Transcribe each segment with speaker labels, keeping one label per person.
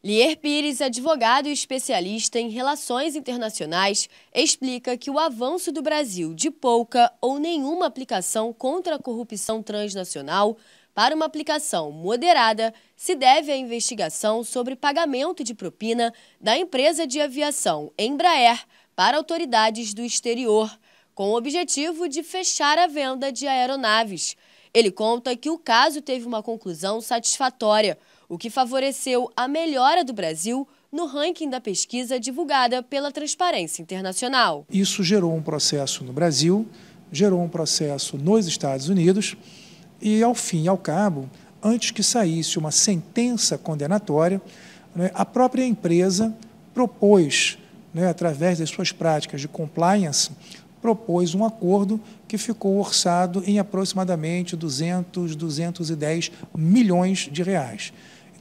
Speaker 1: Lier Pires, advogado e especialista em relações internacionais, explica que o avanço do Brasil de pouca ou nenhuma aplicação contra a corrupção transnacional para uma aplicação moderada se deve à investigação sobre pagamento de propina da empresa de aviação Embraer para autoridades do exterior, com o objetivo de fechar a venda de aeronaves. Ele conta que o caso teve uma conclusão satisfatória o que favoreceu a melhora do Brasil no ranking da pesquisa divulgada pela Transparência Internacional.
Speaker 2: Isso gerou um processo no Brasil, gerou um processo nos Estados Unidos e, ao fim e ao cabo, antes que saísse uma sentença condenatória, né, a própria empresa propôs, né, através das suas práticas de compliance, propôs um acordo que ficou orçado em aproximadamente 200, 210 milhões de reais.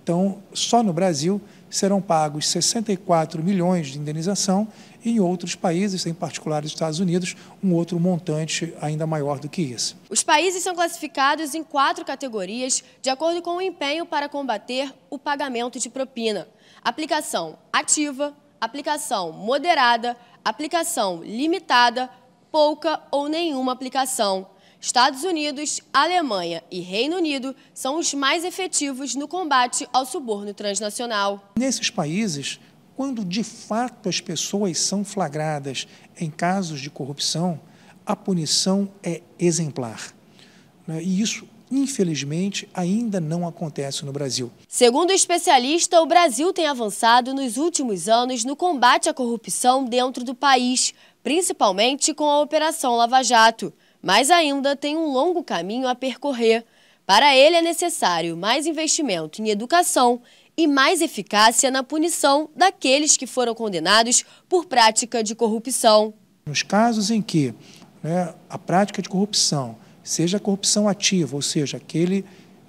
Speaker 2: Então, só no Brasil serão pagos 64 milhões de indenização e em outros países, em particular os Estados Unidos, um outro montante ainda maior do que isso.
Speaker 1: Os países são classificados em quatro categorias de acordo com o empenho para combater o pagamento de propina: aplicação ativa, aplicação moderada, aplicação limitada, pouca ou nenhuma aplicação. Estados Unidos, Alemanha e Reino Unido são os mais efetivos no combate ao suborno transnacional.
Speaker 2: Nesses países, quando de fato as pessoas são flagradas em casos de corrupção, a punição é exemplar. Né? E isso infelizmente, ainda não acontece no Brasil.
Speaker 1: Segundo o especialista, o Brasil tem avançado nos últimos anos no combate à corrupção dentro do país, principalmente com a Operação Lava Jato mas ainda tem um longo caminho a percorrer. Para ele é necessário mais investimento em educação e mais eficácia na punição daqueles que foram condenados por prática de corrupção.
Speaker 2: Nos casos em que né, a prática de corrupção, seja corrupção ativa, ou seja, aquele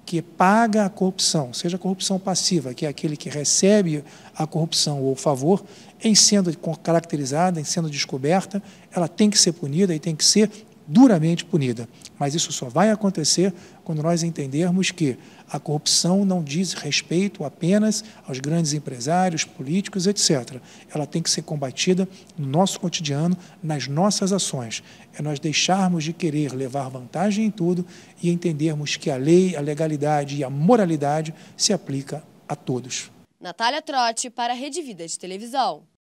Speaker 2: que paga a corrupção, seja a corrupção passiva, que é aquele que recebe a corrupção ou o favor, em sendo caracterizada, em sendo descoberta, ela tem que ser punida e tem que ser duramente punida. Mas isso só vai acontecer quando nós entendermos que a corrupção não diz respeito apenas aos grandes empresários, políticos, etc. Ela tem que ser combatida no nosso cotidiano, nas nossas ações. É nós deixarmos de querer levar vantagem em tudo e entendermos que a lei, a legalidade e a moralidade se aplica a todos.
Speaker 1: Natália Trotti para a Rede Vida de Televisão.